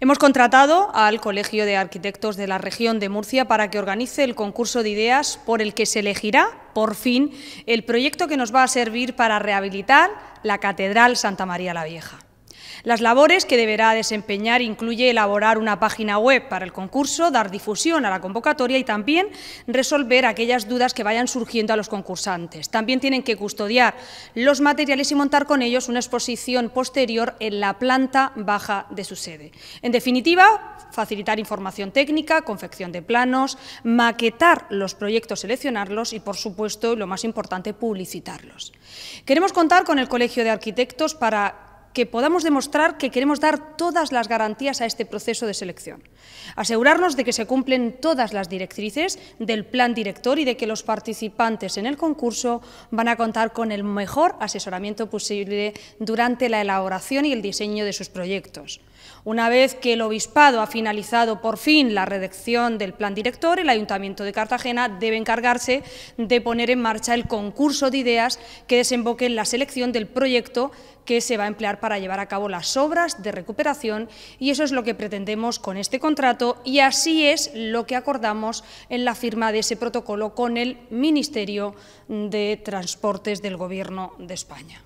Hemos contratado al Colegio de Arquitectos de la Región de Murcia para que organice el concurso de ideas por el que se elegirá, por fin, el proyecto que nos va a servir para rehabilitar la Catedral Santa María la Vieja. Las labores que deberá desempeñar incluye elaborar una página web para el concurso, dar difusión a la convocatoria y también resolver aquellas dudas que vayan surgiendo a los concursantes. También tienen que custodiar los materiales y montar con ellos una exposición posterior en la planta baja de su sede. En definitiva, facilitar información técnica, confección de planos, maquetar los proyectos, seleccionarlos y, por supuesto, lo más importante, publicitarlos. Queremos contar con el Colegio de Arquitectos para que podamos demostrar que queremos dar todas las garantías a este proceso de selección. Asegurarnos de que se cumplen todas las directrices del plan director y de que los participantes en el concurso van a contar con el mejor asesoramiento posible durante la elaboración y el diseño de sus proyectos. Una vez que el obispado ha finalizado por fin la redacción del plan director, el Ayuntamiento de Cartagena debe encargarse de poner en marcha el concurso de ideas que desemboque en la selección del proyecto que se va a emplear para llevar a cabo las obras de recuperación y eso es lo que pretendemos con este contrato y así es lo que acordamos en la firma de ese protocolo con el Ministerio de Transportes del Gobierno de España.